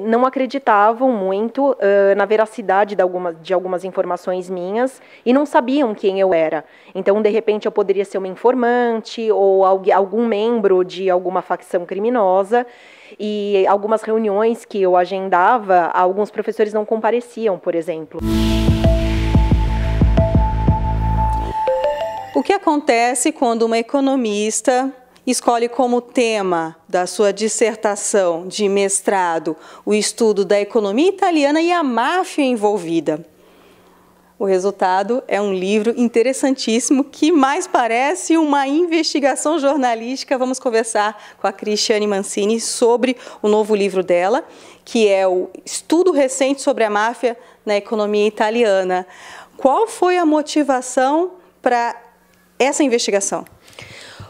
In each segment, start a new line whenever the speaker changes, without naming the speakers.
não acreditavam muito uh, na veracidade de algumas, de algumas informações minhas e não sabiam quem eu era. Então, de repente, eu poderia ser uma informante ou algum membro de alguma facção criminosa. E algumas reuniões que eu agendava, alguns professores não compareciam, por exemplo. O que acontece quando uma economista
escolhe como tema da sua dissertação de mestrado o estudo da economia italiana e a máfia envolvida. O resultado é um livro interessantíssimo que mais parece uma investigação jornalística. Vamos conversar com a Cristiane Mancini sobre o novo livro dela, que é o Estudo Recente sobre a Máfia na Economia Italiana. Qual
foi a motivação para essa investigação?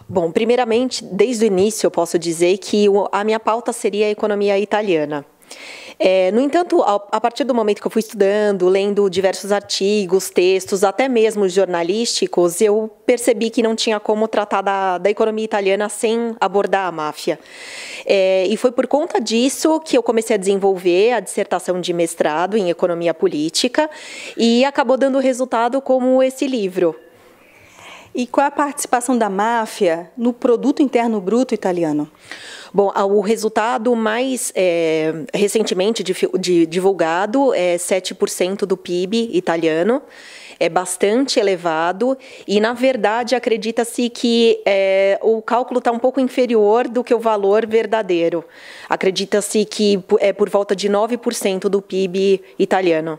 Bom, primeiramente, desde o início eu posso dizer que a minha pauta seria a economia italiana. É, no entanto, a partir do momento que eu fui estudando, lendo diversos artigos, textos, até mesmo jornalísticos, eu percebi que não tinha como tratar da, da economia italiana sem abordar a máfia. É, e foi por conta disso que eu comecei a desenvolver a dissertação de mestrado em economia política e acabou dando resultado como esse livro. E qual é a participação da máfia no produto interno bruto italiano? Bom, o resultado mais é, recentemente divulgado é 7% do PIB italiano. É bastante elevado e, na verdade, acredita-se que é, o cálculo está um pouco inferior do que o valor verdadeiro. Acredita-se que é por volta de 9% do PIB italiano.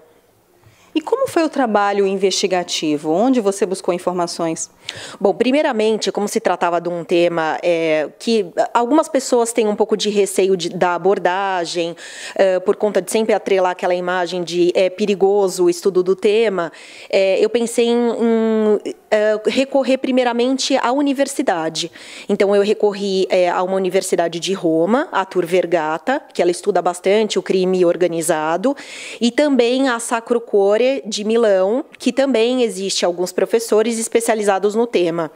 Como foi o trabalho investigativo? Onde você buscou informações? Bom, primeiramente, como se tratava de um tema é, que algumas pessoas têm um pouco de receio de, da abordagem, é, por conta de sempre atrelar aquela imagem de é, perigoso o estudo do tema, é, eu pensei em, em é, recorrer primeiramente à universidade. Então, eu recorri é, a uma universidade de Roma, a Tur Vergata, que ela estuda bastante o crime organizado, e também a Sacro Cuore de Milão, que também existe alguns professores especializados no tema.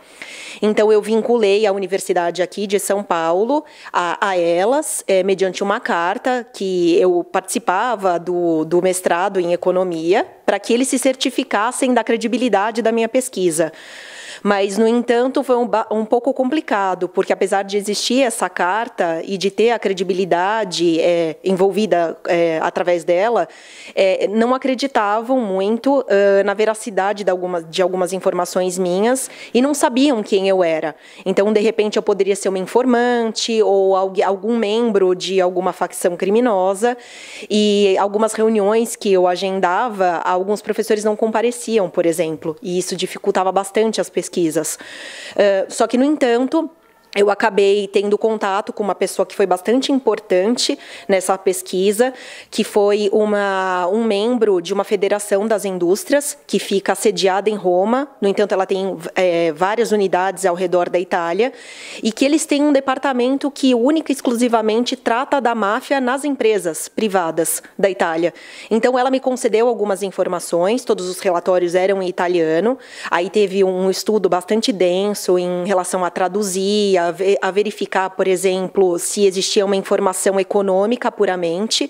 Então, eu vinculei a universidade aqui de São Paulo a, a elas, é, mediante uma carta que eu participava do, do mestrado em economia, para que eles se certificassem da credibilidade da minha pesquisa. Mas, no entanto, foi um, um pouco complicado, porque apesar de existir essa carta e de ter a credibilidade é, envolvida é, através dela, é, não acreditavam muito uh, na veracidade de, de algumas informações minhas e não sabiam quem eu era. Então, de repente, eu poderia ser uma informante ou algum membro de alguma facção criminosa. E algumas reuniões que eu agendava, alguns professores não compareciam, por exemplo, e isso dificultava bastante as pessoas pesquisas. Uh, só que, no entanto, eu acabei tendo contato com uma pessoa que foi bastante importante nessa pesquisa, que foi uma, um membro de uma federação das indústrias, que fica sediada em Roma, no entanto, ela tem é, várias unidades ao redor da Itália, e que eles têm um departamento que única e exclusivamente trata da máfia nas empresas privadas da Itália. Então, ela me concedeu algumas informações, todos os relatórios eram em italiano, aí teve um estudo bastante denso em relação a traduzir, a, ver, a verificar, por exemplo, se existia uma informação econômica puramente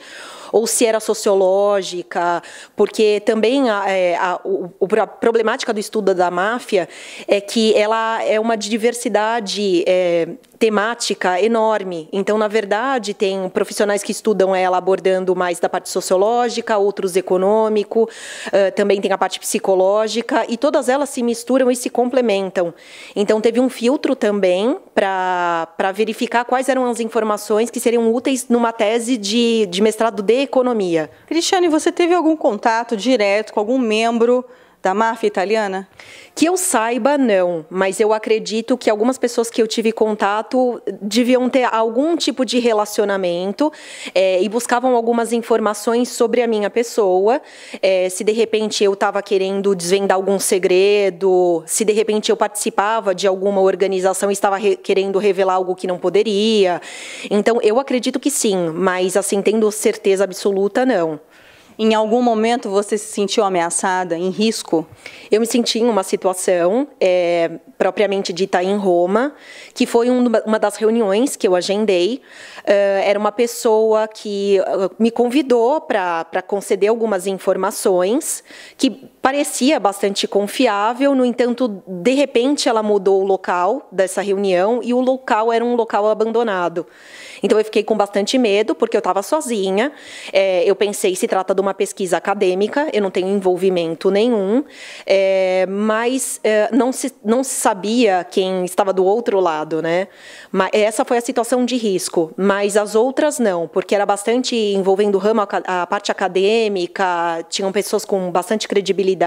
ou se era sociológica, porque também a, é, a, a, a problemática do estudo da máfia é que ela é uma diversidade é, temática enorme. Então, na verdade, tem profissionais que estudam ela abordando mais da parte sociológica, outros econômico, uh, também tem a parte psicológica, e todas elas se misturam e se complementam. Então, teve um filtro também para verificar quais eram as informações que seriam úteis numa tese de, de mestrado dele economia.
Cristiane, você teve algum contato direto com algum membro da máfia
italiana? Que eu saiba, não, mas eu acredito que algumas pessoas que eu tive contato deviam ter algum tipo de relacionamento é, e buscavam algumas informações sobre a minha pessoa. É, se de repente eu estava querendo desvendar algum segredo, se de repente eu participava de alguma organização e estava re querendo revelar algo que não poderia. Então, eu acredito que sim, mas assim, tendo certeza absoluta, não. Em algum momento você se sentiu ameaçada, em risco? Eu me senti em uma situação é, propriamente dita em Roma, que foi uma das reuniões que eu agendei. Uh, era uma pessoa que ah, me convidou para conceder algumas informações que parecia bastante confiável, no entanto, de repente ela mudou o local dessa reunião e o local era um local abandonado. Então eu fiquei com bastante medo, porque eu estava sozinha. É, eu pensei, se trata de uma pesquisa acadêmica, eu não tenho envolvimento nenhum, é, mas é, não, se, não se sabia quem estava do outro lado, né? Mas, essa foi a situação de risco, mas as outras não, porque era bastante envolvendo o ramo, a, a parte acadêmica, tinham pessoas com bastante credibilidade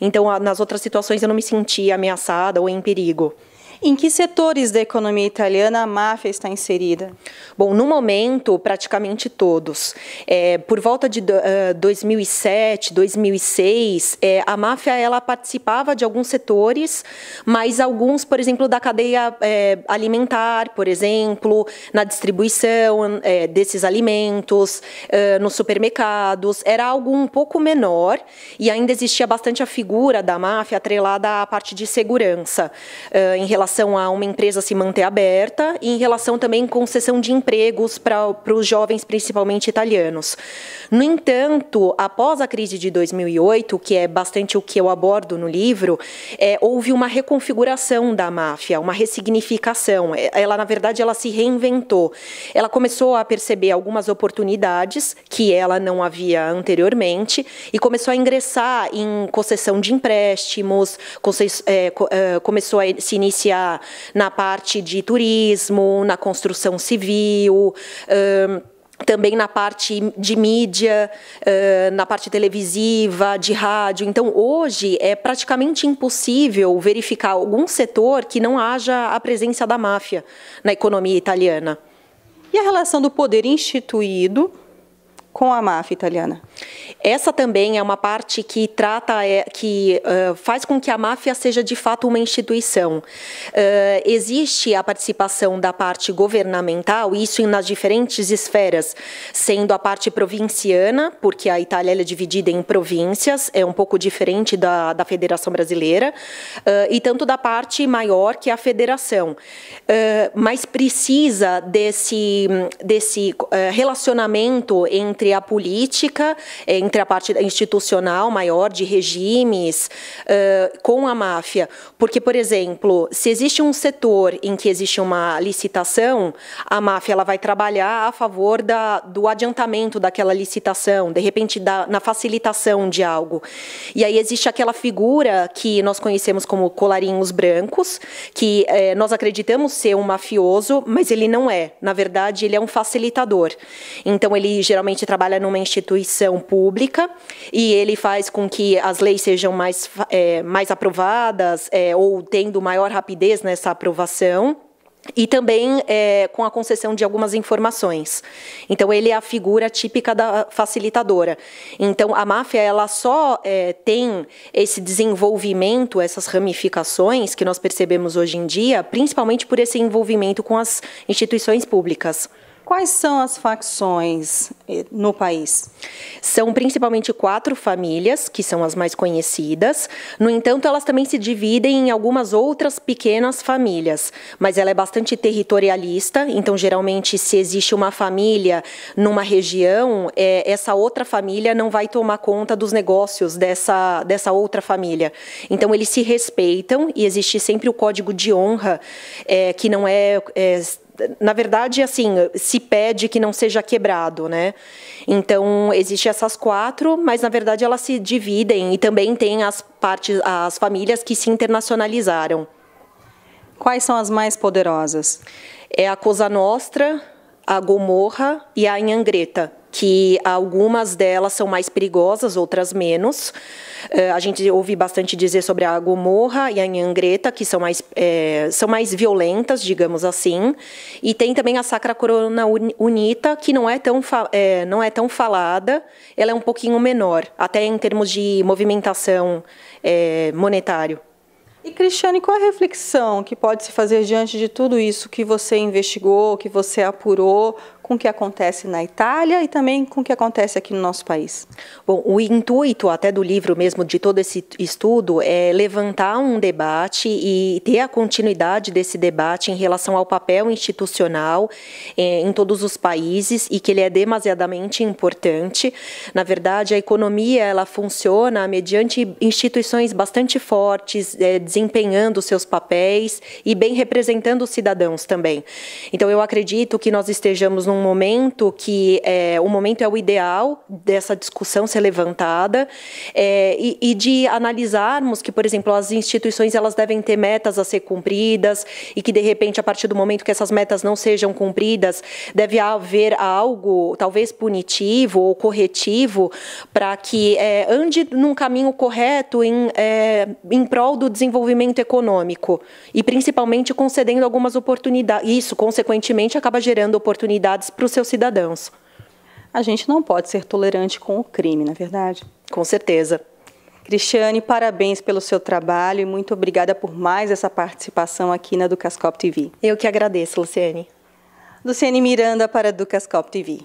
então, nas outras situações eu não me sentia ameaçada ou em perigo. Em que setores da economia italiana a máfia está inserida? Bom, no momento, praticamente todos. É, por volta de uh, 2007, 2006, é, a máfia ela participava de alguns setores, mas alguns, por exemplo, da cadeia é, alimentar, por exemplo, na distribuição é, desses alimentos, é, nos supermercados, era algo um pouco menor e ainda existia bastante a figura da máfia atrelada à parte de segurança é, em relação relação a uma empresa se manter aberta e em relação também concessão de empregos para os jovens, principalmente italianos. No entanto, após a crise de 2008, que é bastante o que eu abordo no livro, é, houve uma reconfiguração da máfia, uma ressignificação. É, ela, na verdade, ela se reinventou. Ela começou a perceber algumas oportunidades que ela não havia anteriormente e começou a ingressar em concessão de empréstimos, é, é, começou a se iniciar na parte de turismo, na construção civil. também na parte de mídia, na parte televisiva, de rádio. Então, hoje é praticamente impossível verificar algum setor que não haja a presença da máfia na economia italiana. E a relação do poder instituído com a máfia italiana. Essa também é uma parte que trata, é, que uh, faz com que a máfia seja de fato uma instituição. Uh, existe a participação da parte governamental, isso nas diferentes esferas, sendo a parte provinciana, porque a Itália é dividida em províncias, é um pouco diferente da, da Federação Brasileira, uh, e tanto da parte maior que é a federação. mas precisa desse, desse relacionamento entre entre a política, eh, entre a parte institucional maior de regimes, uh, com a máfia. Porque, por exemplo, se existe um setor em que existe uma licitação, a máfia ela vai trabalhar a favor da, do adiantamento daquela licitação, de repente da, na facilitação de algo. E aí existe aquela figura que nós conhecemos como colarinhos brancos, que eh, nós acreditamos ser um mafioso, mas ele não é. Na verdade, ele é um facilitador. Então, ele geralmente trabalha trabalha numa instituição pública e ele faz com que as leis sejam mais, é, mais aprovadas é, ou tendo maior rapidez nessa aprovação e também é, com a concessão de algumas informações. Então ele é a figura típica da facilitadora. Então a máfia ela só é, tem esse desenvolvimento, essas ramificações que nós percebemos hoje em dia, principalmente por esse envolvimento com as instituições públicas. Quais são as facções eh, no país? São principalmente quatro famílias, que são as mais conhecidas. No entanto, elas também se dividem em algumas outras pequenas famílias, mas ela é bastante territorialista, então, geralmente, se existe uma família numa região, é, essa outra família não vai tomar conta dos negócios dessa, dessa outra família. Então, eles se respeitam e existe sempre o código de honra, é, que não é, é na verdade, assim, se pede que não seja quebrado, né? Então, existem essas quatro, mas na verdade elas se dividem e também tem as partes, as famílias que se internacionalizaram. Quais são as mais poderosas? É a Cosa Nostra, a Gomorra e a Anhangreta que algumas delas são mais perigosas, outras menos. É, a gente ouve bastante dizer sobre a Gomorra e a Nhangreta, que são mais, é, são mais violentas, digamos assim. E tem também a Sacra Corona Unita, que não é, tão, é, não é tão falada, ela é um pouquinho menor, até em termos de movimentação é, monetário. E, Cristiane, qual a reflexão que pode se fazer diante de tudo
isso que você investigou, que você apurou? com o que acontece na Itália e também
com o que acontece aqui no nosso país. Bom, o intuito até do livro mesmo, de todo esse estudo, é levantar um debate e ter a continuidade desse debate em relação ao papel institucional eh, em todos os países e que ele é demasiadamente importante. Na verdade, a economia ela funciona mediante instituições bastante fortes, eh, desempenhando seus papéis e bem representando os cidadãos também. Então, eu acredito que nós estejamos num um momento que é, o momento é o ideal dessa discussão ser levantada é, e, e, de analisarmos que, por exemplo, as instituições elas devem ter metas a ser cumpridas e que de repente a partir do momento que essas metas não sejam cumpridas deve haver algo talvez punitivo ou corretivo para que é, ande num caminho correto em, é, em prol do desenvolvimento econômico e principalmente concedendo algumas oportunidades isso consequentemente acaba gerando oportunidades para os seus cidadãos. A gente
não pode ser tolerante com o crime, na é verdade? Com certeza. Cristiane, parabéns pelo seu trabalho e muito obrigada por mais essa participação aqui na Ducascop TV. Eu que agradeço, Luciane. Luciane Miranda para Ducascop TV.